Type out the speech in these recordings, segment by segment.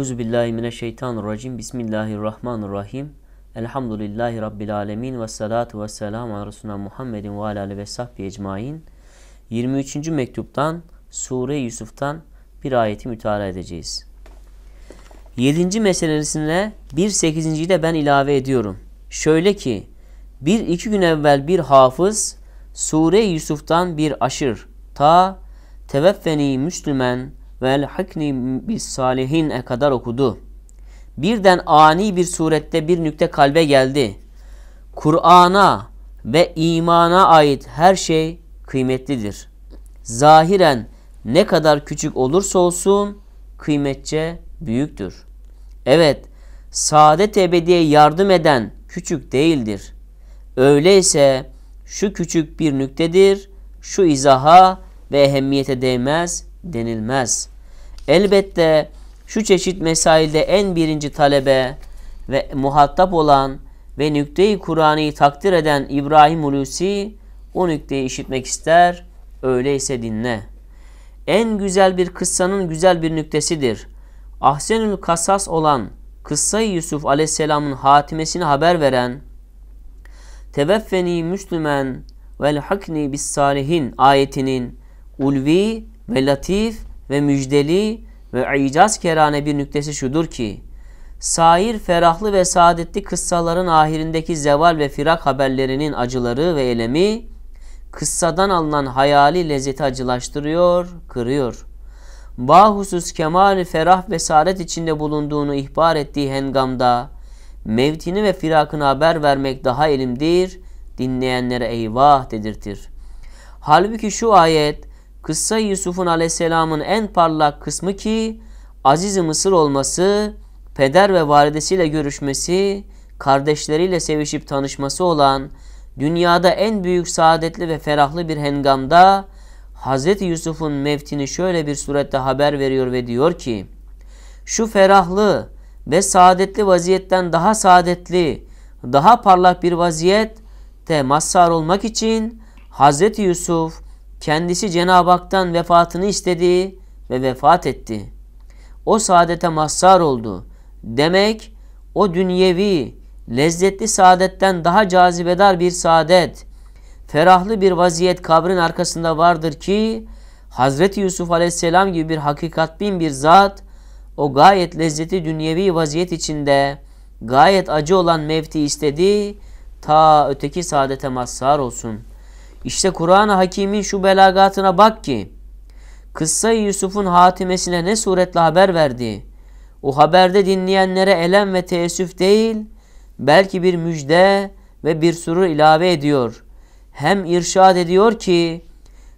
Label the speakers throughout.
Speaker 1: Euzu billahi mineşşeytanirracim. Bismillahirrahmanirrahim. Elhamdülillahi rabbil alamin ve salatu vesselam ala resulina Muhammedin ve ala ve sahbi ecmaîn. 23. mektuptan Sure Yusuf'tan bir ayeti müteala edeceğiz. 7. meselesine bir 8. de ben ilave ediyorum. Şöyle ki bir iki gün evvel bir hafız Sure Yusuf'tan bir aşır ta teveffeni Müslümen ve hakni bis e kadar okudu. Birden ani bir surette bir nükte kalbe geldi. Kur'an'a ve imana ait her şey kıymetlidir. Zahiren ne kadar küçük olursa olsun kıymetçe büyüktür. Evet, saadet ebediye yardım eden küçük değildir. Öyleyse şu küçük bir nüktedir, şu izaha ve ehemmiyete değmez denilmez. Elbette şu çeşit mesailde en birinci talebe ve muhatap olan ve nükteyi Kur'an'ı takdir eden İbrahim Hulusi o nükteyi işitmek ister. Öyleyse dinle. En güzel bir kıssanın güzel bir nüktesidir. Ahsenül Kasas olan kıssayı Yusuf aleyhisselamın hatimesini haber veren Teveffeni Müslümen vel hakni bis salihin ayetinin ulvi ve latif ve müjdeli ve icaz kerane bir nüktesi şudur ki, sair ferahlı ve saadetli kıssaların ahirindeki zeval ve firak haberlerinin acıları ve elemi, kıssadan alınan hayali lezzeti acılaştırıyor, kırıyor. Bahusus kemal ferah ve saadet içinde bulunduğunu ihbar ettiği hengamda, mevtini ve firakını haber vermek daha elimdir, dinleyenlere eyvah dedirtir. Halbuki şu ayet, kıssa Yusuf'un aleyhisselamın en parlak kısmı ki aziz Mısır olması, peder ve validesiyle görüşmesi, kardeşleriyle sevişip tanışması olan dünyada en büyük saadetli ve ferahlı bir hengamda Hz. Yusuf'un mevtini şöyle bir surette haber veriyor ve diyor ki şu ferahlı ve saadetli vaziyetten daha saadetli, daha parlak bir vaziyette mazhar olmak için Hz. Yusuf kendisi Cenab-ı Hak'tan vefatını istedi ve vefat etti. O saadete mazhar oldu. Demek o dünyevi, lezzetli saadetten daha cazibedar bir saadet, ferahlı bir vaziyet kabrin arkasında vardır ki, Hazreti Yusuf Aleyhisselam gibi bir hakikat bin bir zat, o gayet lezzeti dünyevi vaziyet içinde, gayet acı olan mevti istedi, ta öteki saadete mazhar olsun.'' İşte Kur'an-ı Hakim'in şu belagatına bak ki kıssa Yusuf'un hatimesine ne suretle haber verdi. O haberde dinleyenlere elem ve teessüf değil belki bir müjde ve bir surur ilave ediyor. Hem irşad ediyor ki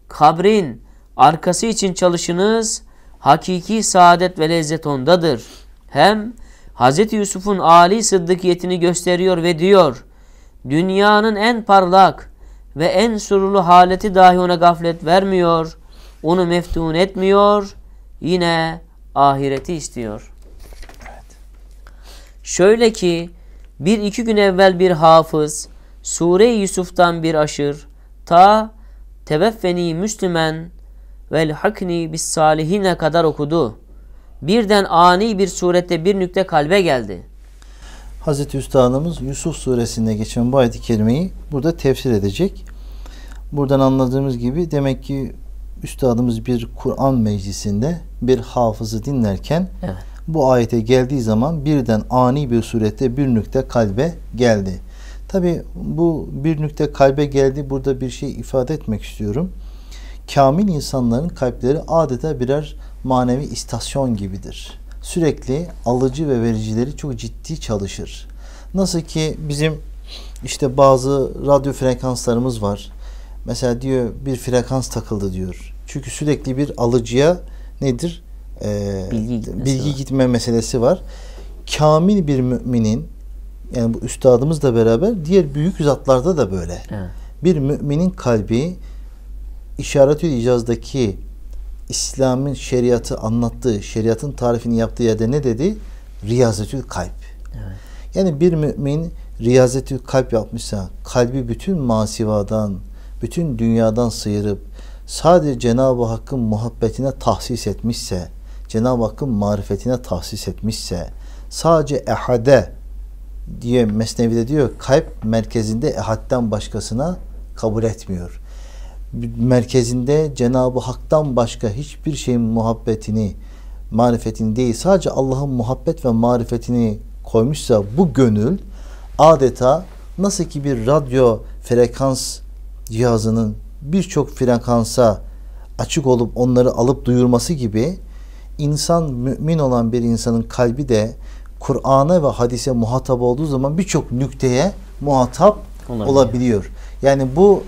Speaker 1: kabrin arkası için çalışınız hakiki saadet ve lezzet ondadır. Hem Hz. Yusuf'un âli sıddıkiyetini gösteriyor ve diyor, dünyanın en parlak, ve en sururlu haleti dahi ona gaflet vermiyor. Onu meftun etmiyor. Yine ahireti istiyor. Evet. Şöyle ki bir iki gün evvel bir hafız Sure-i Yusuf'tan bir aşır ta teveffeni müslümen vel hakni bis salihine kadar okudu. Birden ani bir surette bir nükte kalbe geldi.
Speaker 2: Hazreti Üstadımız Yusuf suresinde geçen bu ayet-i kerimeyi burada tefsir edecek. Buradan anladığımız gibi demek ki Üstadımız bir Kur'an meclisinde bir hafızı dinlerken evet. bu ayete geldiği zaman birden ani bir surette bir nükte kalbe geldi. Tabi bu bir nükte kalbe geldi burada bir şey ifade etmek istiyorum. Kamil insanların kalpleri adeta birer manevi istasyon gibidir sürekli alıcı ve vericileri çok ciddi çalışır. Nasıl ki bizim işte bazı radyo frekanslarımız var. Mesela diyor bir frekans takıldı diyor. Çünkü sürekli bir alıcıya nedir? Ee, bilgi, gitmesi bilgi var. gitme meselesi var. Kamil bir müminin yani bu üstadımızla beraber diğer büyük zatlarda da böyle. Evet. Bir müminin kalbi işaret-i icazdaki İslam'ın şeriatı anlattığı, şeriatın tarifini yaptığı yerde ne dedi? Riyazetül kalp. Evet. Yani bir mümin riyazetül kalp yapmışsa, kalbi bütün masivadan, bütün dünyadan sıyırıp sadece Cenab-ı Hakk'ın muhabbetine tahsis etmişse, Cenab-ı Hakk'ın marifetine tahsis etmişse, sadece ehade diye Mesnevi'de diyor, kalp merkezinde ehadden başkasına kabul etmiyor merkezinde Cenab-ı Hak'tan başka hiçbir şeyin muhabbetini, marifetini değil sadece Allah'ın muhabbet ve marifetini koymuşsa bu gönül adeta nasıl ki bir radyo frekans cihazının birçok frekansa açık olup onları alıp duyurması gibi insan mümin olan bir insanın kalbi de Kur'an'a ve hadise muhatap olduğu zaman birçok nükteye muhatap olabiliyor. olabiliyor. Yani bu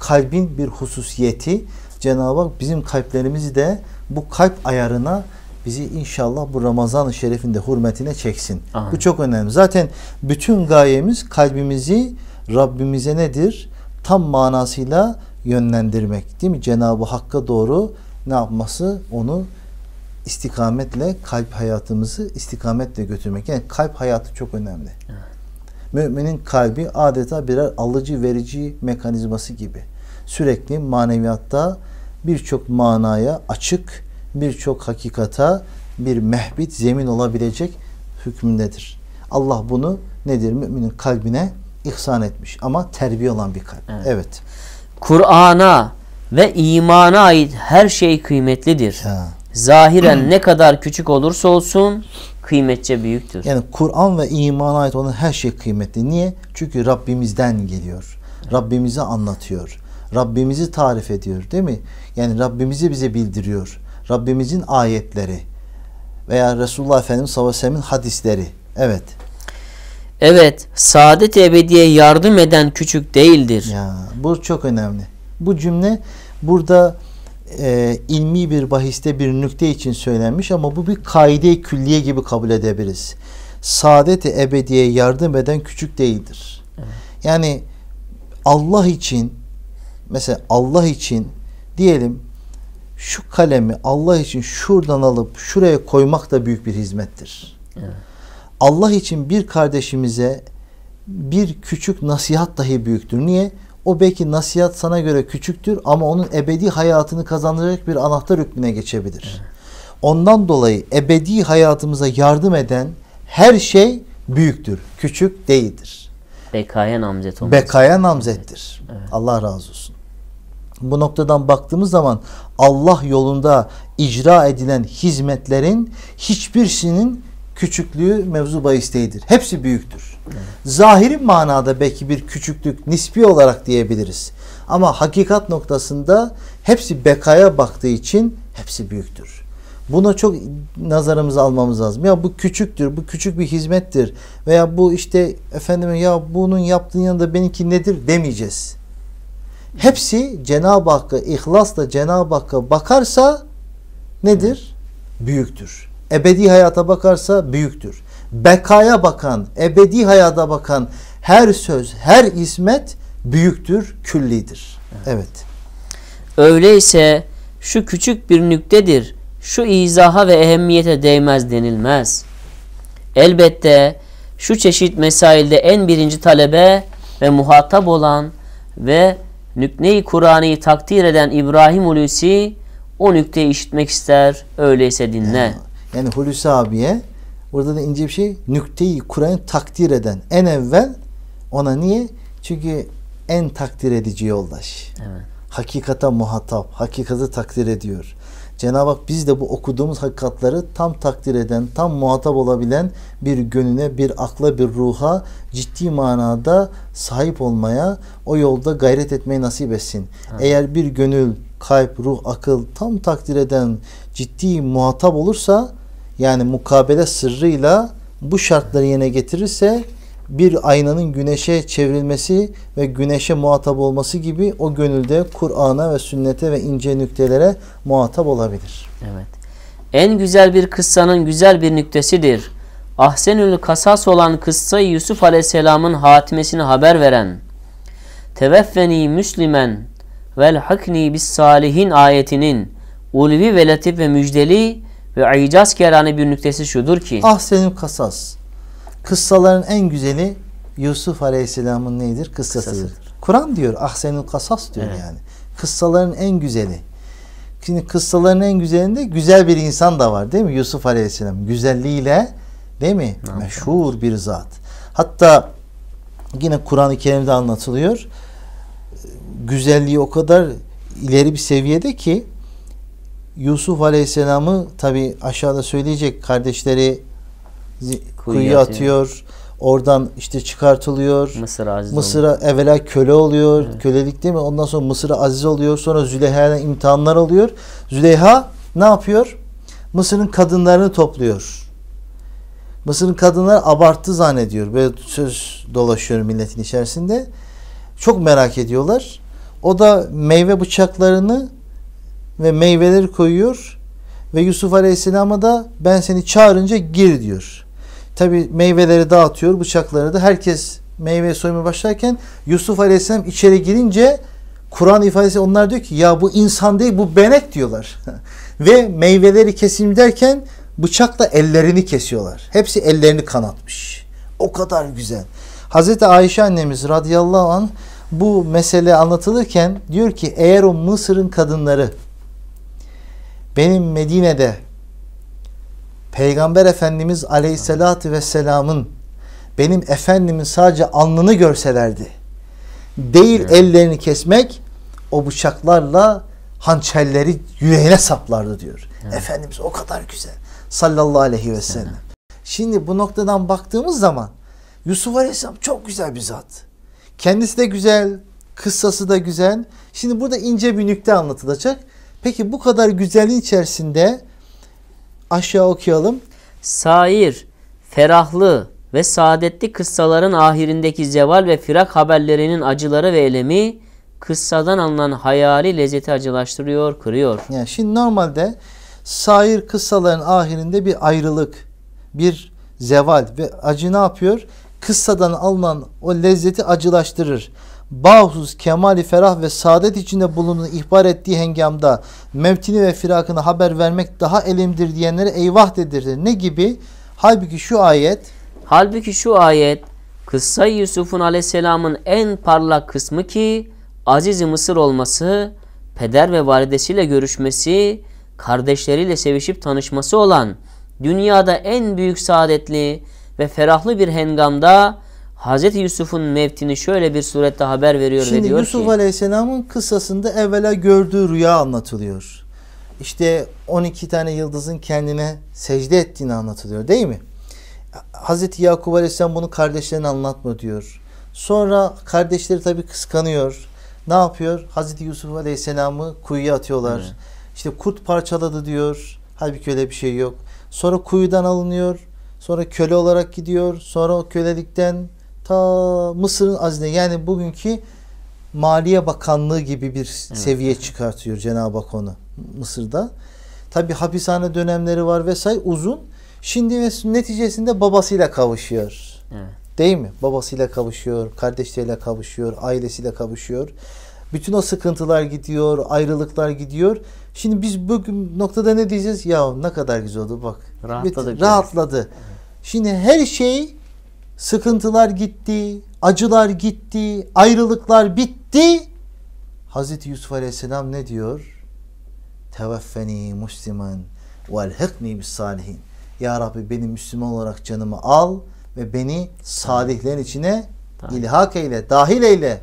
Speaker 2: kalbin bir hususiyeti Cenab-ı Hak bizim kalplerimizi de bu kalp ayarına bizi inşallah bu Ramazan-ı Şerif'in hürmetine çeksin. Aha. Bu çok önemli. Zaten bütün gayemiz kalbimizi Rabbimize nedir? Tam manasıyla yönlendirmek. Değil mi? Cenab-ı Hakk'a doğru ne yapması? Onu istikametle kalp hayatımızı istikametle götürmek. Yani kalp hayatı çok önemli. Evet. Müminin kalbi adeta birer alıcı verici mekanizması gibi. Sürekli maneviyatta birçok manaya açık, birçok hakikata bir mehbit zemin olabilecek hükmündedir. Allah bunu nedir? Müminin kalbine ihsan etmiş ama terbiye olan bir kalp. Evet. evet. Kur'an'a ve imana ait her
Speaker 1: şey kıymetlidir. Ha. Zahiren ne kadar küçük olursa olsun kıymetçe büyüktür. Yani
Speaker 2: Kur'an ve imana ait olan her şey kıymetli. Niye? Çünkü Rabbimizden geliyor. Rabbimizi anlatıyor. Rabbimizi tarif ediyor değil mi? Yani Rabbimizi bize bildiriyor. Rabbimizin ayetleri veya Resulullah Efendimiz sallallahu aleyhi ve sellem'in hadisleri. Evet. Evet, saadet ebediye yardım eden küçük değildir. Ya, bu çok önemli. Bu cümle burada e, ilmi bir bahiste bir nükte için söylenmiş ama bu bir kaide külliye gibi kabul edebiliriz. Saadet-i ebediye yardım eden küçük değildir. Yani Allah için mesela Allah için diyelim şu kalemi Allah için şuradan alıp şuraya koymak da büyük bir hizmettir. Evet. Allah için bir kardeşimize bir küçük nasihat dahi büyüktür. Niye? O belki nasihat sana göre küçüktür ama onun ebedi hayatını kazandıracak bir anahtar hükmüne geçebilir. Ondan dolayı ebedi hayatımıza yardım eden her şey büyüktür, küçük değildir.
Speaker 1: Bekaya namzet olmaz.
Speaker 2: Bekaya namzettir. Evet. Allah razı olsun. Bu noktadan baktığımız zaman Allah yolunda icra edilen hizmetlerin hiçbirisinin küçüklüğü mevzu bahisteydir. Hepsi büyüktür. Evet. Zahiri manada belki bir küçüklük nispi olarak diyebiliriz. Ama hakikat noktasında hepsi bekaya baktığı için hepsi büyüktür. Buna çok nazarımızı almamız lazım. Ya bu küçüktür, bu küçük bir hizmettir veya bu işte efendime ya bunun yaptığın yanında benimki nedir demeyeceğiz. Hepsi Cenab-ı Hakk'a ihlasla Cenab-ı Hakk'a bakarsa nedir? Büyüktür. Ebedi hayata bakarsa büyüktür bekaya bakan, ebedi hayata bakan her söz, her ismet büyüktür, küllidir. Evet. Öyleyse şu
Speaker 1: küçük bir nüktedir, şu izaha ve ehemmiyete değmez denilmez. Elbette şu çeşit mesailde en birinci talebe ve muhatap olan ve nükne-i Kur'an'ı takdir eden İbrahim Hulusi o nükteyi işitmek ister. Öyleyse dinle.
Speaker 2: Yani Hulusi abiye Burada da ince bir şey nükteyi Kur'an'ı takdir eden en evvel ona niye? Çünkü en takdir edici yoldaş. Evet. Hakikata muhatap, hakikati takdir ediyor. Cenab-ı Hak biz de bu okuduğumuz hakikatları tam takdir eden, tam muhatap olabilen bir gönüle, bir akla, bir ruha ciddi manada sahip olmaya, o yolda gayret etmeyi nasip etsin. Evet. Eğer bir gönül, kalp, ruh, akıl tam takdir eden ciddi muhatap olursa yani mukabele sırrıyla bu şartları yerine getirirse bir aynanın güneşe çevrilmesi ve güneşe muhatap olması gibi o gönülde Kur'an'a ve sünnete ve ince nüktelere muhatap olabilir. Evet. En güzel bir kıssanın güzel bir nüktesidir.
Speaker 1: Ahsenül kasas olan kıssa Yusuf Aleyhisselam'ın hatimesini haber veren Teveffeni müslimen vel hakni bis salihin ayetinin ulvi ve latif ve müjdeli ve icaz kerane bir nüktesi şudur ki. Ah
Speaker 2: senin kasas. Kıssaların en güzeli Yusuf Aleyhisselam'ın neyidir? Kıssasıdır. Kıssasıdır. Kur'an diyor ah senin kasas diyor evet. yani. Kıssaların en güzeli. Şimdi kıssaların en güzelinde güzel bir insan da var değil mi? Yusuf Aleyhisselam güzelliğiyle değil mi? Ne Meşhur yapalım? bir zat. Hatta yine Kur'an-ı Kerim'de anlatılıyor. Güzelliği o kadar ileri bir seviyede ki Yusuf Aleyhisselam'ı tabi aşağıda söyleyecek kardeşleri kuyuya, atıyor. Oradan işte çıkartılıyor. Mısır aziz Mısır'a oluyor. evvela köle oluyor. Evet. Kölelik değil mi? Ondan sonra Mısır'a aziz oluyor. Sonra Züleyha'dan imtihanlar oluyor. Züleyha ne yapıyor? Mısır'ın kadınlarını topluyor. Mısır'ın kadınları abarttı zannediyor. Böyle söz dolaşıyor milletin içerisinde. Çok merak ediyorlar. O da meyve bıçaklarını ve meyveleri koyuyor ve Yusuf Aleyhisselam'a da ben seni çağırınca gir diyor. Tabi meyveleri dağıtıyor, bıçakları da herkes meyve soymaya başlarken Yusuf Aleyhisselam içeri girince Kur'an ifadesi onlar diyor ki ya bu insan değil bu benek diyorlar. ve meyveleri kesim derken bıçakla ellerini kesiyorlar. Hepsi ellerini kanatmış. O kadar güzel. Hazreti Ayşe annemiz radıyallahu anh bu mesele anlatılırken diyor ki eğer o Mısır'ın kadınları benim Medine'de Peygamber Efendimiz Aleyhisselatü Vesselam'ın benim efendimin sadece alnını görselerdi. Değil evet. ellerini kesmek o bıçaklarla hançerleri yüreğine saplardı diyor. Evet. Efendimiz o kadar güzel. Sallallahu aleyhi ve sellem. Evet. Şimdi bu noktadan baktığımız zaman Yusuf Aleyhisselam çok güzel bir zat. Kendisi de güzel, kıssası da güzel. Şimdi burada ince bir nükte anlatılacak. Peki bu kadar güzelin içerisinde aşağı okuyalım. Sair,
Speaker 1: ferahlı ve saadetli kıssaların ahirindeki zeval ve firak haberlerinin acıları ve elemi kıssadan alınan hayali lezzeti acılaştırıyor, kırıyor.
Speaker 2: Yani şimdi normalde sair kıssaların ahirinde bir ayrılık, bir zeval ve acı ne yapıyor? Kıssadan alınan o lezzeti acılaştırır bahus kemali ferah ve saadet içinde bulunduğunu ihbar ettiği hengamda mevtini ve firakını haber vermek daha elimdir diyenlere eyvah dedirdi. Ne gibi? Halbuki şu ayet Halbuki şu ayet kıssa Yusuf'un aleyhisselamın en parlak
Speaker 1: kısmı ki aziz Mısır olması, peder ve validesiyle görüşmesi, kardeşleriyle sevişip tanışması olan dünyada en büyük saadetli ve ferahlı bir hengamda Hz. Yusuf'un mevtini şöyle bir surette haber veriyor Şimdi ve diyor Yusuf ki. Yusuf
Speaker 2: Aleyhisselam'ın kıssasında evvela gördüğü rüya anlatılıyor. İşte 12 tane yıldızın kendine secde ettiğini anlatılıyor değil mi? Hz. Yakup Aleyhisselam bunu kardeşlerine anlatma diyor. Sonra kardeşleri tabi kıskanıyor. Ne yapıyor? Hz. Yusuf Aleyhisselam'ı kuyuya atıyorlar. Evet. İşte kurt parçaladı diyor. Halbuki öyle bir şey yok. Sonra kuyudan alınıyor. Sonra köle olarak gidiyor. Sonra o kölelikten ta Mısır'ın azine yani bugünkü Maliye Bakanlığı gibi bir evet. seviye çıkartıyor Cenab-ı Hak onu Mısır'da. Tabi hapishane dönemleri var vesaire uzun. Şimdi neticesinde babasıyla kavuşuyor. Evet. Değil mi? Babasıyla kavuşuyor, kardeşleriyle kavuşuyor, ailesiyle kavuşuyor. Bütün o sıkıntılar gidiyor, ayrılıklar gidiyor. Şimdi biz bugün noktada ne diyeceğiz? Ya ne kadar güzel oldu bak. Rahatladı. rahatladı. Evet. Şimdi her şey Sıkıntılar gitti, acılar gitti, ayrılıklar bitti. Hazreti Yusuf Aleyhisselam ne diyor? Teveffeni musliman velhikni bis salihin. Ya Rabbi beni Müslüman olarak canımı al ve beni salihlerin içine Tabii. ilhak eyle, dahil eyle.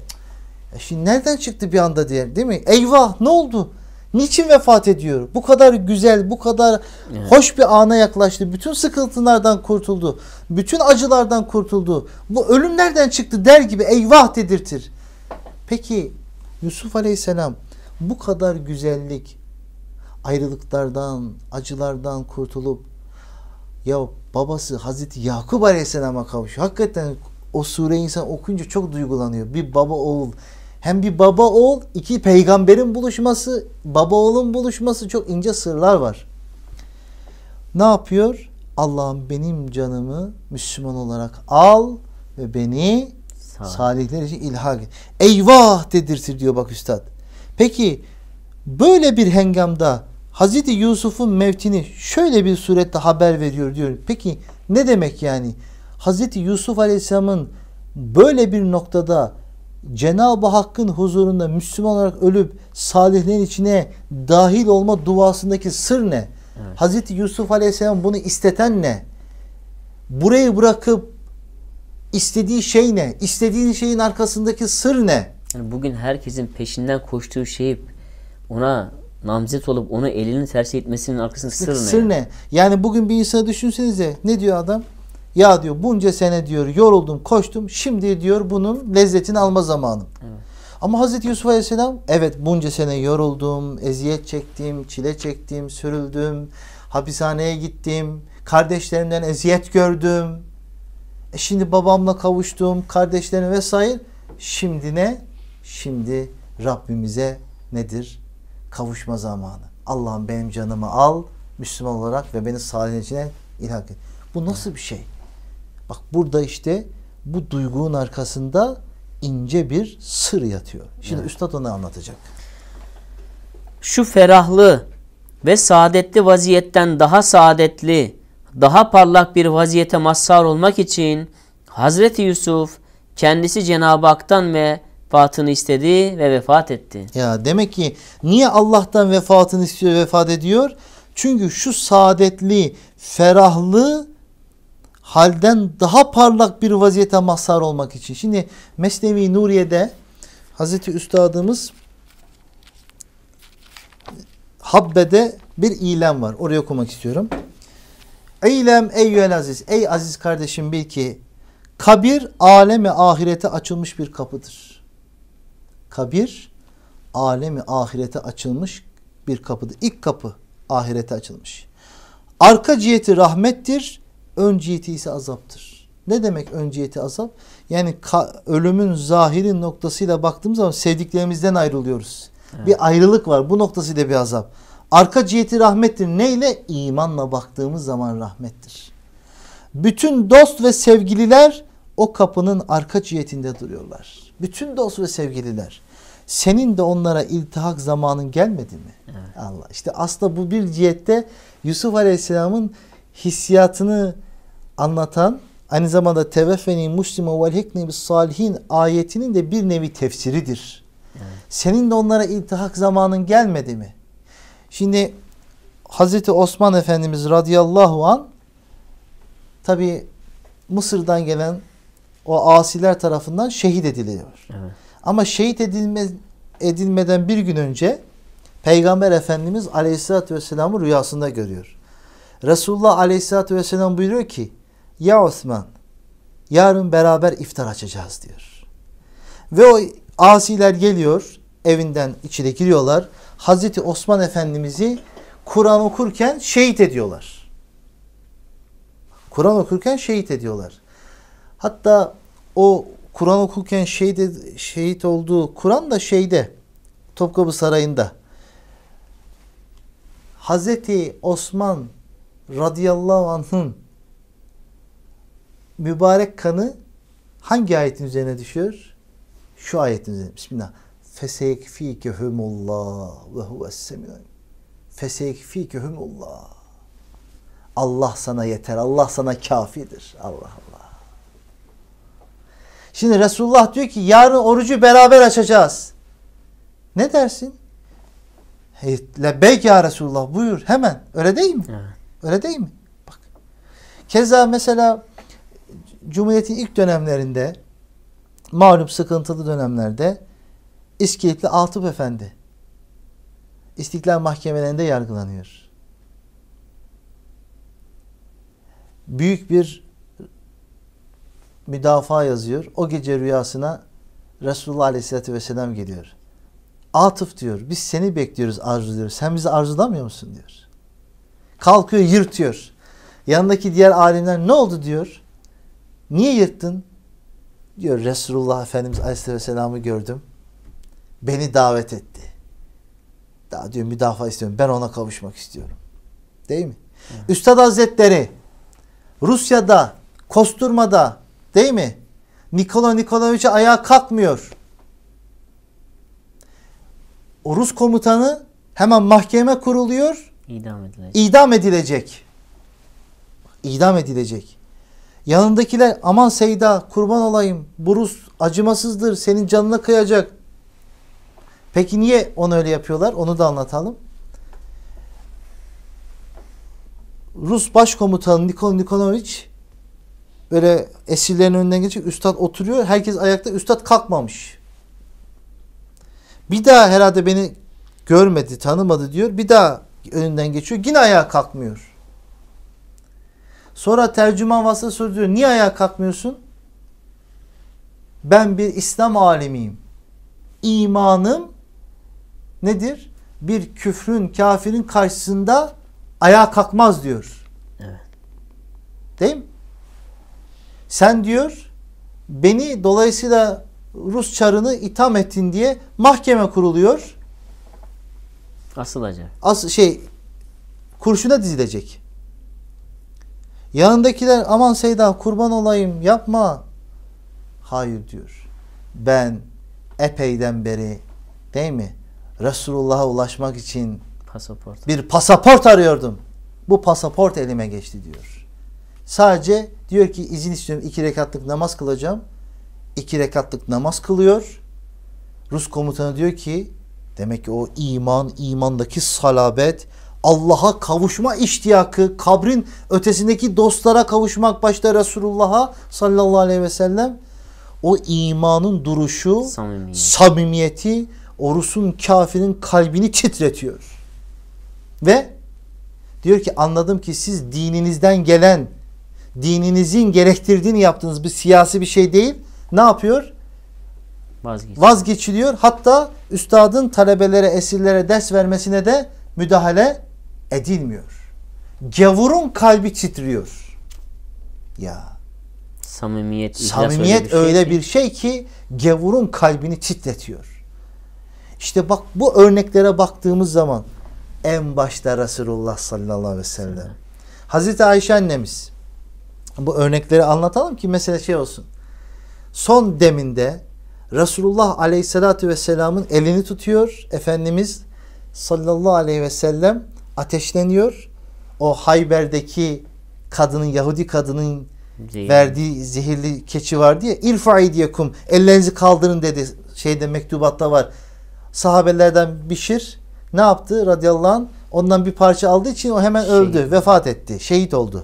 Speaker 2: E şimdi nereden çıktı bir anda diye değil mi? Eyvah ne oldu? Niçin vefat ediyor? Bu kadar güzel, bu kadar evet. hoş bir ana yaklaştı. Bütün sıkıntılardan kurtuldu. Bütün acılardan kurtuldu. Bu ölüm nereden çıktı der gibi eyvah dedirtir. Peki Yusuf Aleyhisselam bu kadar güzellik ayrılıklardan, acılardan kurtulup ya babası Hazreti Yakup Aleyhisselam'a kavuşuyor. Hakikaten o sureyi insan okuyunca çok duygulanıyor. Bir baba oğul hem bir baba oğul, iki peygamberin buluşması, baba oğlun buluşması çok ince sırlar var. Ne yapıyor? Allah'ım benim canımı Müslüman olarak al ve beni salihler için ilhak et. Eyvah dedirtir diyor bak üstad. Peki böyle bir hengamda Hazreti Yusuf'un mevtini şöyle bir surette haber veriyor diyor. Peki ne demek yani? Hazreti Yusuf Aleyhisselam'ın böyle bir noktada Cenab-ı Hakk'ın huzurunda Müslüman olarak ölüp salihlerin içine dahil olma duasındaki sır ne? Evet. Hazreti Yusuf Aleyhisselam bunu isteten ne? Burayı bırakıp istediği şey ne? İstediğin şeyin arkasındaki sır ne?
Speaker 1: Yani bugün herkesin peşinden koştuğu şey ona namzet olup onu elinin tersi etmesinin arkasında sır, ne? Sır
Speaker 2: ne? Yani bugün bir insanı düşünsenize ne diyor adam? Ya diyor bunca sene diyor yoruldum koştum şimdi diyor bunun lezzetini alma zamanım. Evet. Ama Hazreti Yusuf Aleyhisselam evet bunca sene yoruldum, eziyet çektim, çile çektim, sürüldüm, hapishaneye gittim, kardeşlerimden eziyet gördüm. E şimdi babamla kavuştum, kardeşlerim vesaire. Şimdi ne? Şimdi Rabbimize nedir? Kavuşma zamanı. Allah'ım benim canımı al, Müslüman olarak ve beni salihin içine ilhak et. Bu nasıl bir şey? Bak burada işte bu duygunun arkasında ince bir sır yatıyor. Şimdi evet. üstad onu anlatacak. Şu ferahlı
Speaker 1: ve saadetli vaziyetten daha saadetli, daha parlak bir vaziyete mazhar olmak için Hazreti Yusuf kendisi Cenab-ı Hak'tan ve
Speaker 2: vefatını istedi ve vefat etti. Ya demek ki niye Allah'tan vefatını istiyor, vefat ediyor? Çünkü şu saadetli, ferahlı halden daha parlak bir vaziyete mazhar olmak için. Şimdi Mesnevi Nuriye'de Hazreti Üstadımız Habbe'de bir ilan var. Oraya okumak istiyorum. Eylem eyyel aziz. Ey aziz kardeşim bil ki kabir alemi ahirete açılmış bir kapıdır. Kabir alemi ahirete açılmış bir kapıdır. İlk kapı ahirete açılmış. Arka ciheti rahmettir. Önciyeti ise azaptır. Ne demek önciyeti azap? Yani ölümün zahiri noktasıyla baktığımız zaman sevdiklerimizden ayrılıyoruz. Evet. Bir ayrılık var. Bu noktası da bir azap. Arka ciheti rahmettir. Neyle? İmanla baktığımız zaman rahmettir. Bütün dost ve sevgililer o kapının arka cihetinde duruyorlar. Bütün dost ve sevgililer. Senin de onlara iltihak zamanın gelmedi mi? Evet. Allah. İşte aslında bu bir cihette Yusuf Aleyhisselam'ın hissiyatını anlatan aynı zamanda teveffeni muslime vel hikne bis salihin ayetinin de bir nevi tefsiridir. Evet. Senin de onlara iltihak zamanın gelmedi mi? Şimdi Hazreti Osman Efendimiz radıyallahu an tabi Mısır'dan gelen o asiler tarafından şehit ediliyor. Evet. Ama şehit edilme, edilmeden bir gün önce Peygamber Efendimiz Aleyhisselatü Vesselam'ı rüyasında görüyor. Resulullah Aleyhisselatü Vesselam buyuruyor ki ya Osman yarın beraber iftar açacağız diyor. Ve o asiler geliyor evinden içine giriyorlar. Hazreti Osman Efendimiz'i Kur'an okurken şehit ediyorlar. Kur'an okurken şehit ediyorlar. Hatta o Kur'an okurken şehit, şehit olduğu Kur'an da şeyde Topkapı Sarayı'nda Hazreti Osman radıyallahu anh'ın mübarek kanı hangi ayetin üzerine düşüyor? Şu ayetin üzerine. Bismillah. Feseyekfikehumullah ve huves-semi'un. Feseyekfikehumullah. Allah sana yeter. Allah sana kafidir. Allah Allah. Şimdi Resulullah diyor ki yarın orucu beraber açacağız. Ne dersin? Lebek lebeyk ya Resulullah buyur hemen. Öyle değil mi? Evet. Öyle değil mi? Bak. Keza mesela Cumhuriyet'in ilk dönemlerinde malum sıkıntılı dönemlerde İskilipli Altıp Efendi İstiklal mahkemelerinde yargılanıyor. Büyük bir müdafaa yazıyor. O gece rüyasına Resulullah Aleyhisselatü Vesselam geliyor. Atıf diyor, biz seni bekliyoruz, arzuluyoruz. Sen bizi arzulamıyor musun diyor. Kalkıyor, yırtıyor. Yanındaki diğer alimler ne oldu diyor. Niye yırttın? Diyor Resulullah Efendimiz Aleyhisselam'ı gördüm. Beni davet etti. Daha diyor müdafaa istiyorum. Ben ona kavuşmak istiyorum. Değil mi? Evet. Üstad Hazretleri Rusya'da, Kosturma'da değil mi? Nikola Nikolaevic'e ayağa kalkmıyor. O Rus komutanı hemen mahkeme kuruluyor.
Speaker 1: İdam edilecek.
Speaker 2: İdam edilecek. İdam edilecek. Yanındakiler aman Seyda kurban olayım Burus acımasızdır senin canına kıyacak. Peki niye onu öyle yapıyorlar onu da anlatalım. Rus başkomutanı Nikol Nikoloviç böyle esirlerin önünden geçiyor. üstad oturuyor. Herkes ayakta üstad kalkmamış. Bir daha herhalde beni görmedi tanımadı diyor. Bir daha önünden geçiyor. Yine ayağa kalkmıyor. Sonra tercüman vasıta söylüyor, Niye ayağa kalkmıyorsun? Ben bir İslam alemiyim. İmanım nedir? Bir küfrün, kafirin karşısında ayağa kalkmaz diyor. Evet. Değil mi? Sen diyor beni dolayısıyla Rus çarını itham ettin diye mahkeme kuruluyor. Asılacak. As şey kurşuna dizilecek. Yanındakiler aman Seyda kurban olayım yapma. Hayır diyor. Ben epeyden beri değil mi? Resulullah'a ulaşmak için
Speaker 1: pasaport. bir
Speaker 2: pasaport arıyordum. Bu pasaport elime geçti diyor. Sadece diyor ki izin istiyorum iki rekatlık namaz kılacağım. İki rekatlık namaz kılıyor. Rus komutanı diyor ki demek ki o iman, imandaki salabet, Allah'a kavuşma iştiyakı, kabrin ötesindeki dostlara kavuşmak başta Resulullah'a sallallahu aleyhi ve sellem o imanın duruşu, Samimiyet. samimiyeti orusun kafirin kalbini titretiyor. Ve diyor ki anladım ki siz dininizden gelen, dininizin gerektirdiğini yaptınız. Bir siyasi bir şey değil. Ne yapıyor? Vazgeçiliyor. Vazgeçiliyor. Hatta üstadın talebelere, esirlere ders vermesine de müdahale edilmiyor. Gavurun kalbi titriyor. Ya.
Speaker 1: Samimiyet, samimiyet şey öyle,
Speaker 2: bir, öyle şey bir şey ki gavurun kalbini titretiyor. İşte bak bu örneklere baktığımız zaman en başta Resulullah sallallahu aleyhi ve sellem. Hazreti Ayşe annemiz bu örnekleri anlatalım ki mesele şey olsun. Son deminde Resulullah aleyhissalatü vesselamın elini tutuyor Efendimiz sallallahu aleyhi ve sellem ateşleniyor. O Hayber'deki kadının Yahudi kadının Zehir. verdiği zehirli keçi var diye irfa idiyekum ellerinizi kaldırın dedi. Şeyde mektubatta var. Sahabelerden Bişir ne yaptı radıyallahu anh? Ondan bir parça aldığı için o hemen şehit. öldü, vefat etti, şehit oldu.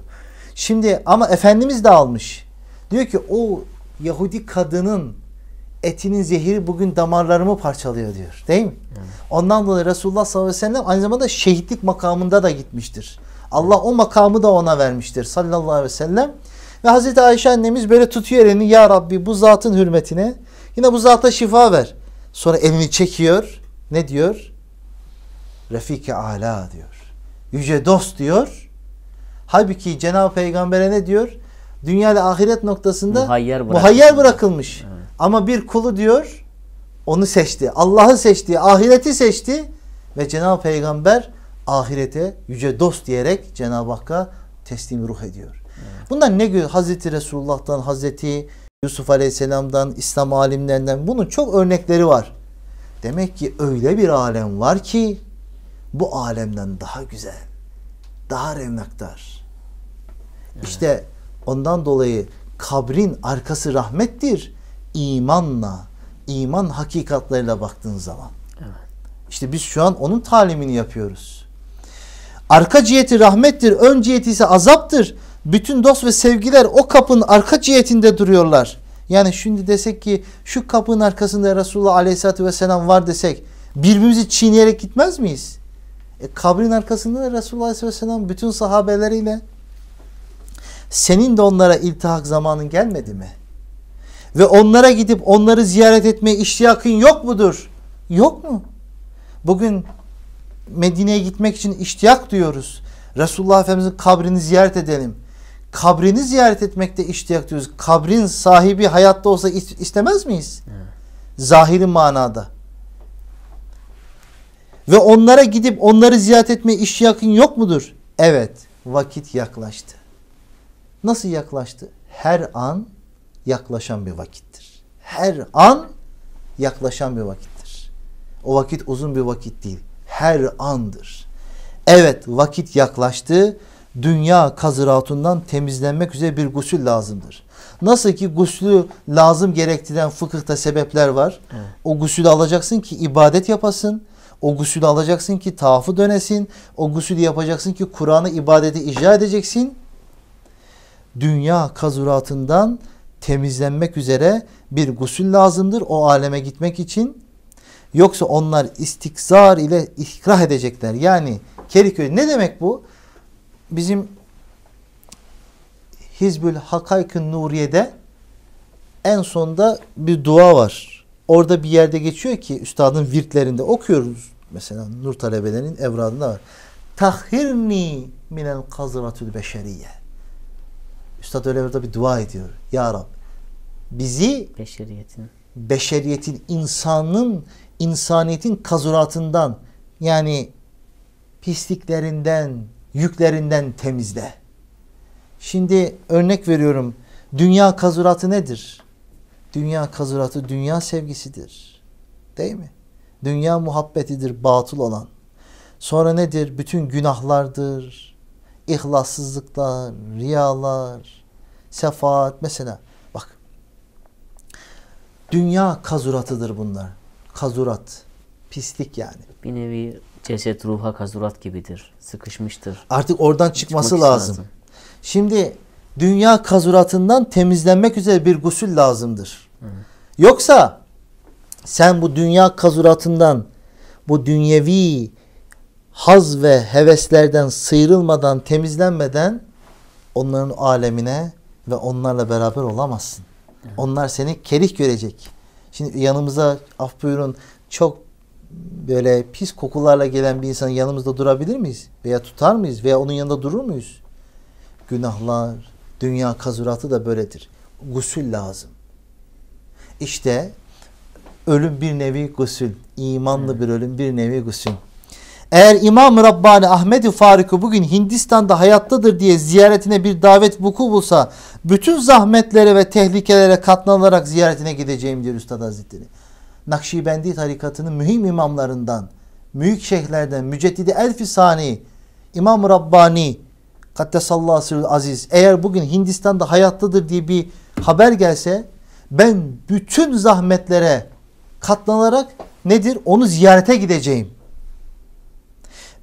Speaker 2: Şimdi ama Efendimiz de almış. Diyor ki o Yahudi kadının etinin zehiri bugün damarlarımı parçalıyor diyor. Değil mi? Evet. Ondan dolayı Resulullah sallallahu aleyhi ve sellem aynı zamanda şehitlik makamında da gitmiştir. Allah o makamı da ona vermiştir sallallahu aleyhi ve sellem. Ve Hazreti Ayşe annemiz böyle tutuyor elini. Ya Rabbi bu zatın hürmetine yine bu zata şifa ver. Sonra elini çekiyor. Ne diyor? Refike ala diyor. Yüce dost diyor. Halbuki Cenab-ı Peygamber'e ne diyor? Dünya ile ahiret noktasında muhayyer, bırakılmış. muhayyer bırakılmış. Evet. Ama bir kulu diyor onu seçti. Allah'ı seçti, ahireti seçti ve Cenab-ı Peygamber ahirete yüce dost diyerek Cenab-ı Hakk'a teslim ruh ediyor. Evet. Bundan ne gör Hazreti Resulullah'tan, Hazreti Yusuf Aleyhisselam'dan, İslam alimlerinden bunun çok örnekleri var. Demek ki öyle bir alem var ki bu alemden daha güzel, daha revnaktar. Evet. İşte ondan dolayı kabrin arkası rahmettir imanla, iman hakikatlarıyla baktığın zaman. Evet. İşte biz şu an onun talimini yapıyoruz. Arka ciheti rahmettir, ön ciheti ise azaptır. Bütün dost ve sevgiler o kapının arka cihetinde duruyorlar. Yani şimdi desek ki şu kapının arkasında Resulullah Aleyhisselatü Vesselam var desek birbirimizi çiğneyerek gitmez miyiz? E, kabrin arkasında da Resulullah Aleyhisselatü Vesselam bütün sahabeleriyle senin de onlara iltihak zamanın gelmedi mi? ve onlara gidip onları ziyaret etmeye iştiyakın yok mudur? Yok mu? Bugün Medine'ye gitmek için iştiyak duyuyoruz. Resulullah Efendimiz'in kabrini ziyaret edelim. Kabrini ziyaret etmekte iştiyak duyuyoruz. Kabrin sahibi hayatta olsa istemez miyiz? Evet. Zahiri manada. Ve onlara gidip onları ziyaret etmeye iştiyakın yok mudur? Evet. Vakit yaklaştı. Nasıl yaklaştı? Her an yaklaşan bir vakittir. Her an yaklaşan bir vakittir. O vakit uzun bir vakit değil. Her andır. Evet vakit yaklaştı. Dünya kazıratından temizlenmek üzere bir gusül lazımdır. Nasıl ki guslü lazım gerektiren fıkıhta sebepler var. Evet. O gusülü alacaksın ki ibadet yapasın. O gusülü alacaksın ki tavafı dönesin. O gusülü yapacaksın ki Kur'an'ı ibadeti icra edeceksin. Dünya kazuratından temizlenmek üzere bir gusül lazımdır o aleme gitmek için. Yoksa onlar istikzar ile ikrah edecekler. Yani Keriköy ne demek bu? Bizim Hizbül Hakaykın Nuriye'de en sonda bir dua var. Orada bir yerde geçiyor ki üstadın virtlerinde okuyoruz. Mesela nur talebelerinin evradında var. Tahhirni minel kazratül beşeriye. Üstad öyle orada bir dua ediyor. Ya Rab bizi beşeriyetin beşeriyetin insanın insaniyetin kazuratından yani pisliklerinden, yüklerinden temizle. Şimdi örnek veriyorum. Dünya kazuratı nedir? Dünya kazuratı dünya sevgisidir. Değil mi? Dünya muhabbetidir batıl olan. Sonra nedir? Bütün günahlardır, ihlassızlıklar, riyalar, sefaat mesela bak dünya kazuratıdır bunlar. Kazurat, pislik yani. Bir nevi ceset ruha kazurat gibidir. Sıkışmıştır. Artık oradan çıkması lazım. lazım. Şimdi dünya kazuratından temizlenmek üzere bir gusül lazımdır. Hı. Yoksa sen bu dünya kazuratından bu dünyevi haz ve heveslerden sıyrılmadan, temizlenmeden onların alemine ve onlarla beraber olamazsın. Onlar seni kerih görecek. Şimdi yanımıza af buyurun çok böyle pis kokularla gelen bir insan yanımızda durabilir miyiz? Veya tutar mıyız? Veya onun yanında durur muyuz? Günahlar, dünya kazuratı da böyledir. Gusül lazım. İşte ölüm bir nevi gusül. İmanlı bir ölüm bir nevi gusül. Eğer İmam-ı Rabbani Ahmet-i Faruk'u bugün Hindistan'da hayattadır diye ziyaretine bir davet buku bulsa bütün zahmetlere ve tehlikelere katlanarak ziyaretine gideceğim diyor Üstad Hazretleri. Nakşibendi tarikatının mühim imamlarından, büyük şeyhlerden Müceddidi Elfi Sani, İmam-ı Rabbani, Kaddesallahu Aziz eğer bugün Hindistan'da hayattadır diye bir haber gelse ben bütün zahmetlere katlanarak nedir onu ziyarete gideceğim.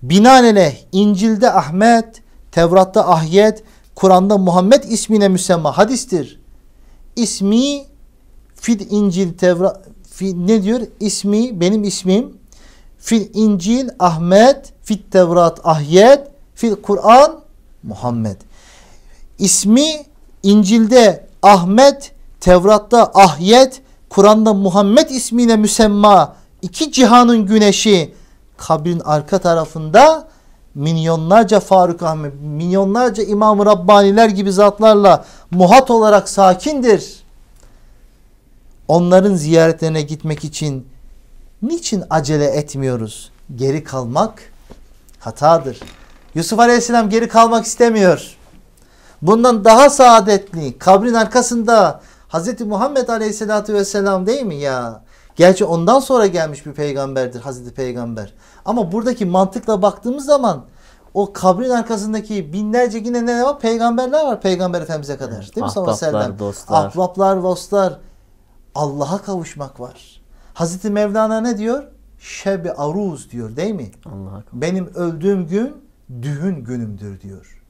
Speaker 2: Binaenaleyh İncil'de Ahmet, Tevrat'ta Ahyet, Kur'an'da Muhammed ismine müsemma hadistir. İsmi fil İncil Tevrat fi, ne diyor? İsmi benim ismim fil İncil Ahmet, fil Tevrat Ahyet, fil Kur'an Muhammed. İsmi İncil'de Ahmet, Tevrat'ta Ahyet, Kur'an'da Muhammed ismine müsemma iki cihanın güneşi kabrin arka tarafında milyonlarca Faruk Ahmet, milyonlarca İmam-ı Rabbaniler gibi zatlarla muhat olarak sakindir. Onların ziyaretlerine gitmek için niçin acele etmiyoruz? Geri kalmak hatadır. Yusuf Aleyhisselam geri kalmak istemiyor. Bundan daha saadetli kabrin arkasında Hazreti Muhammed Aleyhisselatü Vesselam değil mi ya? Gerçi ondan sonra gelmiş bir peygamberdir Hazreti Peygamber. Ama buradaki mantıkla baktığımız zaman o kabrin arkasındaki binlerce yine ne var? Peygamberler var peygamber efendimize kadar. Değil mi Ahbaplar, Sellem? dostlar. Ahbaplar, dostlar. Allah'a kavuşmak var. Hazreti Mevlana ne diyor? Şebi aruz diyor değil mi? Allah'a Benim öldüğüm gün düğün günümdür diyor.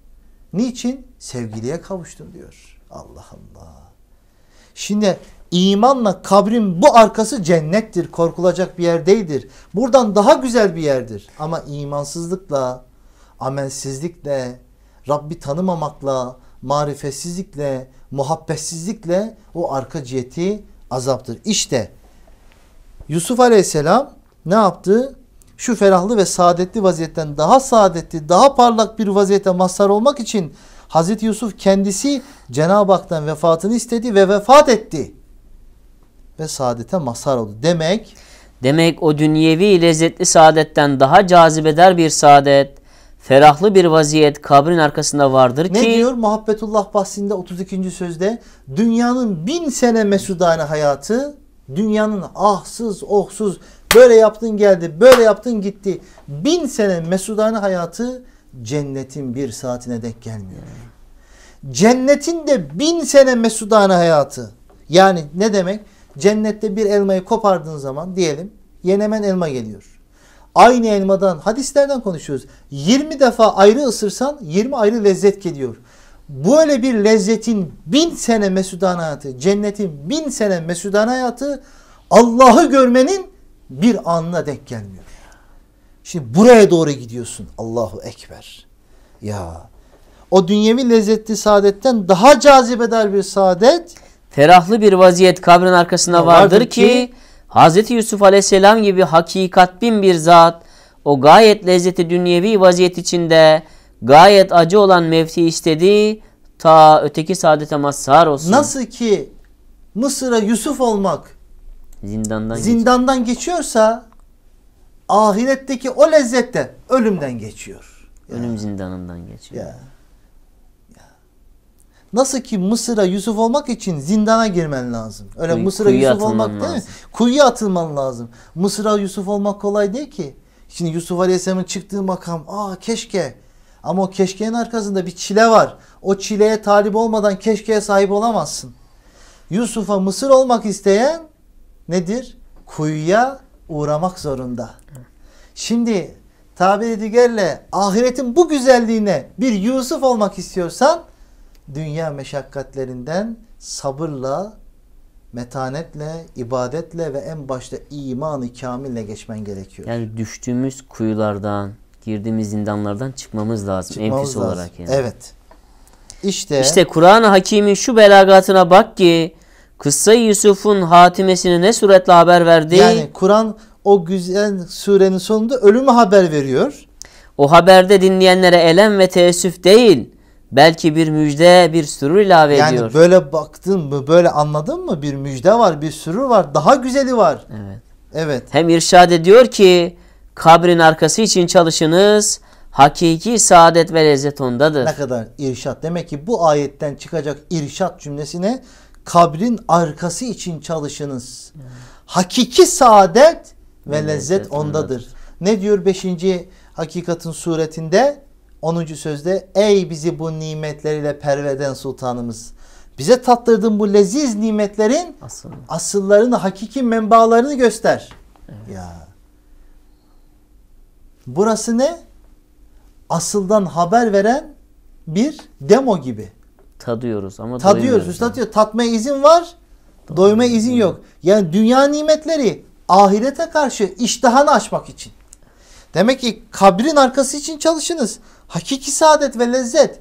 Speaker 2: Niçin? Sevgiliye kavuştum diyor. Allah Allah. Şimdi İmanla kabrin bu arkası cennettir. Korkulacak bir yer değildir. Buradan daha güzel bir yerdir. Ama imansızlıkla, amelsizlikle, Rabbi tanımamakla, marifetsizlikle, muhabbetsizlikle o arka ciheti azaptır. İşte Yusuf Aleyhisselam ne yaptı? Şu ferahlı ve saadetli vaziyetten daha saadetli, daha parlak bir vaziyete mazhar olmak için Hazreti Yusuf kendisi Cenab-ı Hak'tan vefatını istedi ve vefat etti ve saadete mazhar oldu. Demek
Speaker 1: Demek o dünyevi lezzetli saadetten daha cazibedar bir saadet, ferahlı bir vaziyet kabrin arkasında vardır ne ki... Ne diyor
Speaker 2: Muhabbetullah bahsinde 32. sözde? Dünyanın bin sene mesudane hayatı, dünyanın ahsız, ohsuz, böyle yaptın geldi, böyle yaptın gitti. Bin sene mesudane hayatı cennetin bir saatine denk gelmiyor. Cennetin de bin sene mesudane hayatı. Yani ne demek? Cennette bir elmayı kopardığın zaman diyelim yenemen elma geliyor. Aynı elmadan hadislerden konuşuyoruz. 20 defa ayrı ısırsan 20 ayrı lezzet geliyor. Böyle bir lezzetin bin sene mesudan hayatı, cennetin bin sene mesudan hayatı Allah'ı görmenin bir anına denk gelmiyor. Şimdi buraya doğru gidiyorsun. Allahu Ekber. Ya o dünyevi lezzetli saadetten daha cazibedar bir saadet
Speaker 1: ferahlı bir vaziyet kabrin arkasında vardır, ki Hz. Yusuf aleyhisselam gibi hakikat bin bir zat o gayet lezzeti dünyevi vaziyet içinde gayet acı olan mevti istedi ta öteki saadete mazhar olsun. Nasıl
Speaker 2: ki Mısır'a Yusuf olmak zindandan, zindandan geçiyor. geçiyorsa ahiretteki o lezzette ölümden geçiyor. Ölüm
Speaker 1: yani. zindanından geçiyor. Yani.
Speaker 2: Nasıl ki Mısır'a Yusuf olmak için zindana girmen lazım. Öyle Kuy, Mısır'a Yusuf olmak lazım. değil mi? Kuyuya atılman lazım. Mısır'a Yusuf olmak kolay değil ki. Şimdi Yusuf Aleyhisselam'ın çıktığı makam aa keşke. Ama o keşkenin arkasında bir çile var. O çileye talip olmadan keşkeye sahip olamazsın. Yusuf'a Mısır olmak isteyen nedir? Kuyuya uğramak zorunda. Şimdi tabiri diğerle ahiretin bu güzelliğine bir Yusuf olmak istiyorsan dünya meşakkatlerinden sabırla, metanetle, ibadetle ve en başta imanı kamille geçmen gerekiyor.
Speaker 1: Yani düştüğümüz kuyulardan, girdiğimiz zindanlardan çıkmamız lazım çıkmamız en lazım. olarak yani. Evet.
Speaker 2: İşte İşte
Speaker 1: Kur'an-ı Hakim'in şu belagatına bak ki kıssa Yusuf'un hatimesini ne suretle haber verdi. Yani Kur'an o güzel
Speaker 2: surenin sonunda ölümü haber veriyor.
Speaker 1: O haberde dinleyenlere elem ve teessüf değil, belki bir müjde, bir sürü ilave yani ediyor. Yani
Speaker 2: böyle baktın mı, böyle anladın mı? Bir müjde var, bir sürü var, daha güzeli var. Evet. Evet.
Speaker 1: Hem irşad ediyor ki kabrin arkası için çalışınız. Hakiki
Speaker 2: saadet ve lezzet ondadır. Ne kadar irşat. Demek ki bu ayetten çıkacak irşat cümlesine kabrin arkası için çalışınız. Hakiki saadet ve lezzet, lezzet ondadır. ondadır. Ne diyor 5. hakikatin suretinde? 10. sözde ey bizi bu nimetleriyle perveden sultanımız. Bize tattırdığın bu leziz nimetlerin Asıl. asıllarını, hakiki menbaalarını göster. Evet. Ya. Burası ne? Asıldan haber veren bir demo gibi.
Speaker 1: Tadıyoruz ama Tadıyoruz.
Speaker 2: Üstad diyor tatmaya izin var, Doğru. doymaya izin yok. Yani dünya nimetleri ahirete karşı iştahını açmak için. Demek ki kabrin arkası için çalışınız. Hakiki saadet ve lezzet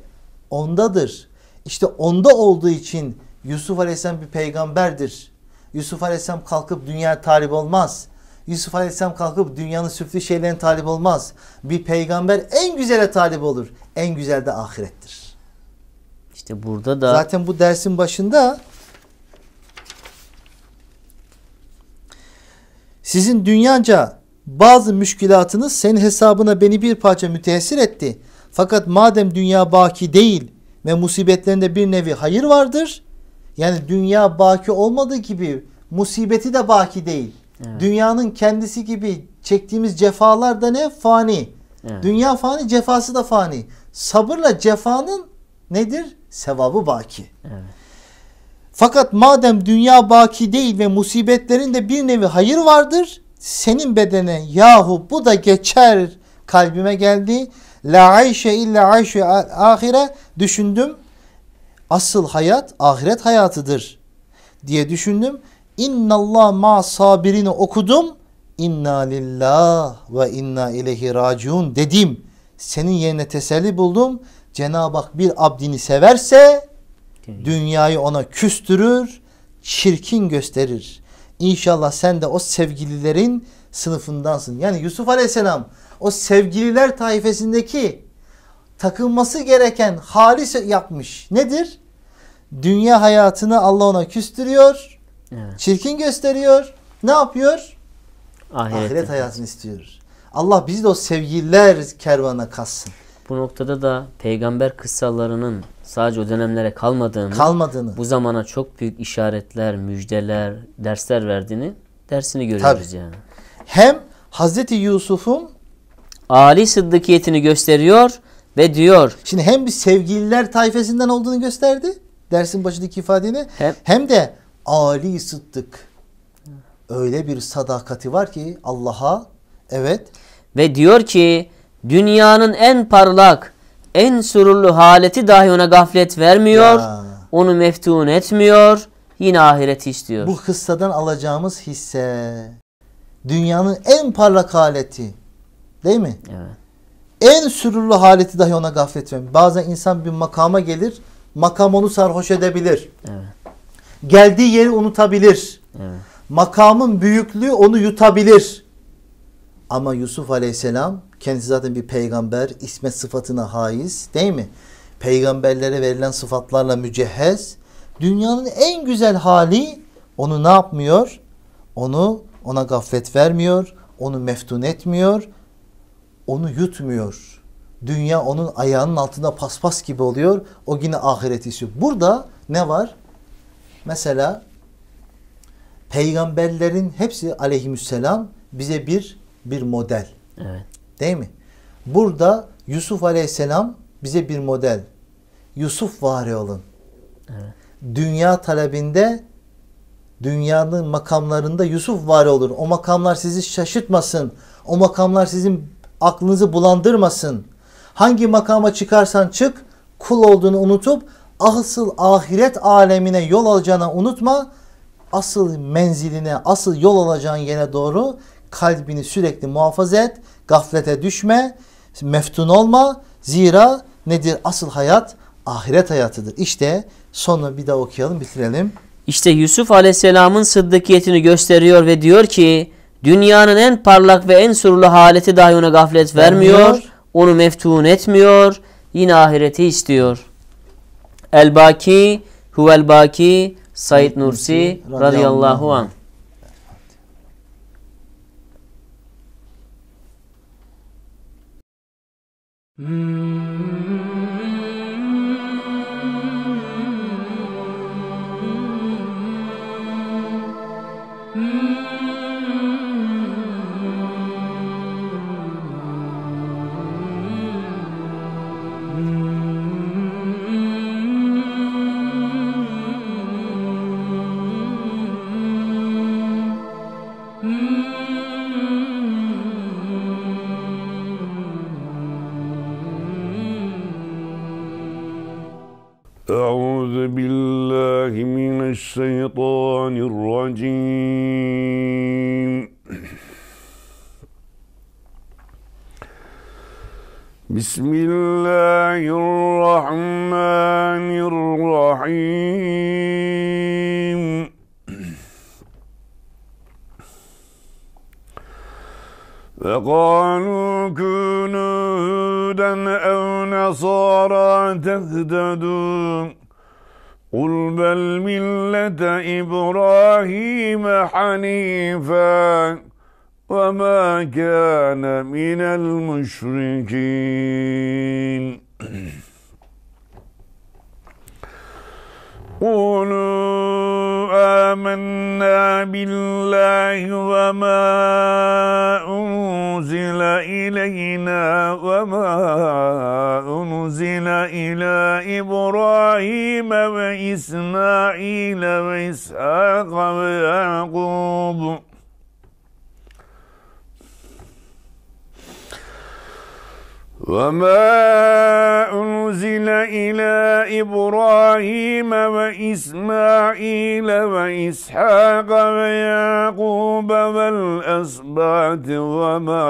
Speaker 2: ondadır. İşte onda olduğu için Yusuf Aleyhisselam bir peygamberdir. Yusuf Aleyhisselam kalkıp dünya talip olmaz. Yusuf Aleyhisselam kalkıp dünyanın süflü şeylerine talip olmaz. Bir peygamber en güzele talip olur. En güzel de ahirettir. İşte burada da zaten bu dersin başında sizin dünyaca bazı müşkilatınız senin hesabına beni bir parça müteessir etti. Fakat madem dünya baki değil ve musibetlerinde bir nevi hayır vardır. Yani dünya baki olmadığı gibi musibeti de baki değil. Evet. Dünyanın kendisi gibi çektiğimiz cefalar da ne? Fani. Evet. Dünya fani, cefası da fani. Sabırla cefanın nedir? Sevabı baki. Evet. Fakat madem dünya baki değil ve musibetlerin de bir nevi hayır vardır, senin bedene yahu bu da geçer kalbime geldi La ayşe illa ayşe ahire düşündüm. Asıl hayat ahiret hayatıdır diye düşündüm. Allah ma sabirini okudum. İnna lillah ve inna ileyhi raciun dedim. Senin yerine teselli buldum. Cenab-ı Hak bir abdini severse dünyayı ona küstürür, çirkin gösterir. İnşallah sen de o sevgililerin sınıfındansın. Yani Yusuf Aleyhisselam o sevgililer taifesindeki takılması gereken hali yapmış. Nedir? Dünya hayatını Allah ona küstürüyor. Evet. Çirkin gösteriyor. Ne yapıyor? Ahiret, Ahiret hayatını istiyor. Allah bizi de o sevgililer kervana kassın. Bu
Speaker 1: noktada da peygamber kıssalarının sadece o dönemlere kalmadığını, kalmadığını, bu zamana çok büyük işaretler, müjdeler, dersler verdiğini dersini görüyoruz Tabii. yani.
Speaker 2: Hem Hazreti Yusuf'un Ali sıddıkiyetini gösteriyor ve diyor. Şimdi hem bir sevgililer tayfesinden olduğunu gösterdi dersin başındaki ifadeni hem, hem de Ali sıddık öyle bir sadakati var ki Allah'a evet. Ve diyor ki dünyanın en parlak
Speaker 1: en sürurlu haleti dahi ona gaflet vermiyor. Ya. Onu meftun etmiyor. Yine ahireti istiyor. Bu
Speaker 2: kıssadan alacağımız hisse dünyanın en parlak haleti Değil mi? Evet. En sürurlu haleti dahi ona gaflet vermiyor. Bazen insan bir makama gelir, makam onu sarhoş edebilir. Evet. Geldiği yeri unutabilir. Evet. Makamın büyüklüğü onu yutabilir. Ama Yusuf Aleyhisselam kendisi zaten bir peygamber, isme sıfatına haiz değil mi? Peygamberlere verilen sıfatlarla mücehhez. Dünyanın en güzel hali onu ne yapmıyor? Onu ona gaflet vermiyor, onu meftun etmiyor, onu yutmuyor. Dünya onun ayağının altında paspas gibi oluyor. O yine ahireti istiyor. Burada ne var? Mesela peygamberlerin hepsi aleyhisselam bize bir bir model. Evet. Değil mi? Burada Yusuf aleyhisselam bize bir model. Yusuf var olun. Evet. Dünya talebinde dünyanın makamlarında Yusuf var olur. O makamlar sizi şaşırtmasın. O makamlar sizin aklınızı bulandırmasın. Hangi makama çıkarsan çık, kul olduğunu unutup asıl ahiret alemine yol alacağına unutma. Asıl menziline, asıl yol alacağın yere doğru kalbini sürekli muhafaza et. Gaflete düşme, meftun olma. Zira nedir asıl hayat? Ahiret hayatıdır. İşte sonra bir daha okuyalım, bitirelim.
Speaker 1: İşte Yusuf Aleyhisselam'ın sıddıkiyetini gösteriyor ve diyor ki Dünyanın en parlak ve en surlu haleti dahi ona gaflet vermiyor. vermiyor. Onu meftun etmiyor. Yine ahireti istiyor. El Baki Huvel Baki Said Nursi radıyallahu anh.
Speaker 3: Mm-hmm. بسم الله الله وما أنزل إلينا وما أنزل إلى إبراهيم وإسماعيل وإسحاق ويعقوب وَمَا أُنْزِلَ إِلَى إِبْرَاهِيمَ وَإِسْمَاعِيلَ وَإِسْحَاقَ وَيَعْقُوبَ وَالْأَسْبَاطِ وَمَا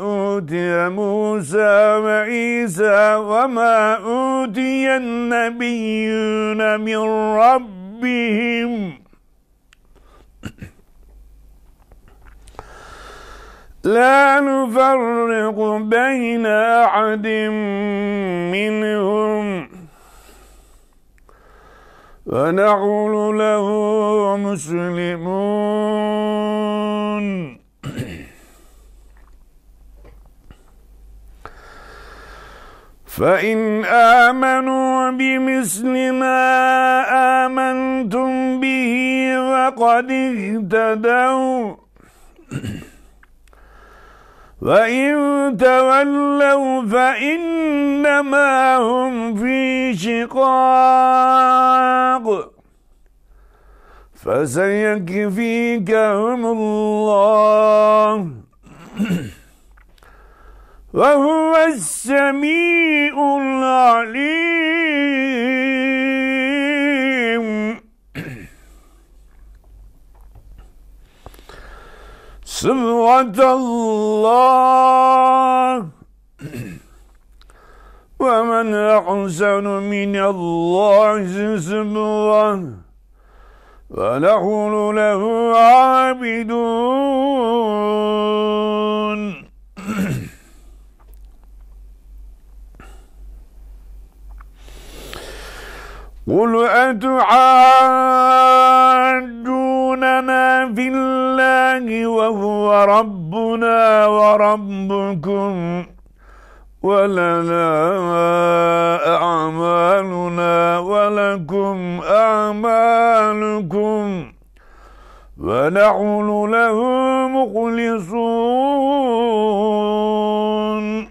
Speaker 3: أُوتِيَ مُوسَى وَعِيسَى وَمَا أُوتِيَ النَّبِيُّونَ مِنْ رَبِّهِمْ لا نفرق بين أحد منهم ونقول له مسلمون فإن آمنوا بمثل ما آمنتم به وقد اهتدوا وَإِن تَوَلَّوْا فَإِنَّمَا هُمْ فِي شِقَاقٍ فَسَيَكْفِيكَهُمُ اللَّهُ وَهُوَ السَّمِيعُ الْعَلِيمُ صبغة الله ومن أحسن من الله صبغة ونحن له عابدون قل أتعاد لنا في الله وهو ربنا وربكم ولنا أعمالنا ولكم أعمالكم ونحن له مخلصون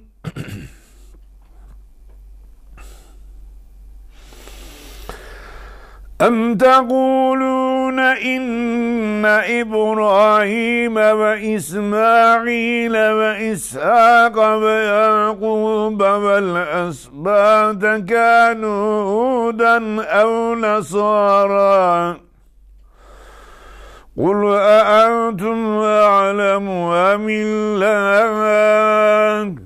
Speaker 3: أم تقولون يقولون إن إبراهيم وإسماعيل وإسحاق ويعقوب والأسباط كانوا هودا أو نصارى قل أأنتم أعلم أم الله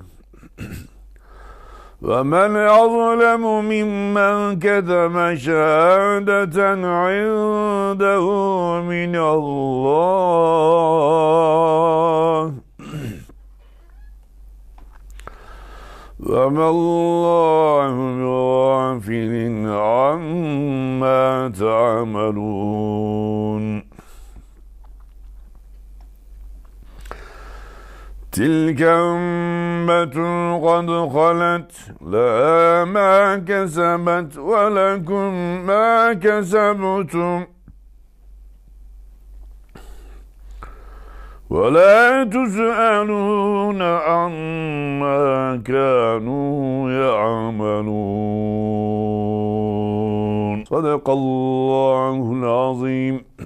Speaker 3: ومن أظلم ممن كتم شهادة عنده من الله وما الله بغافل عما تعملون تلك أمة قد خلت لها ما كسبت ولكم ما كسبتم ولا تسألون عما كانوا يعملون صدق الله العظيم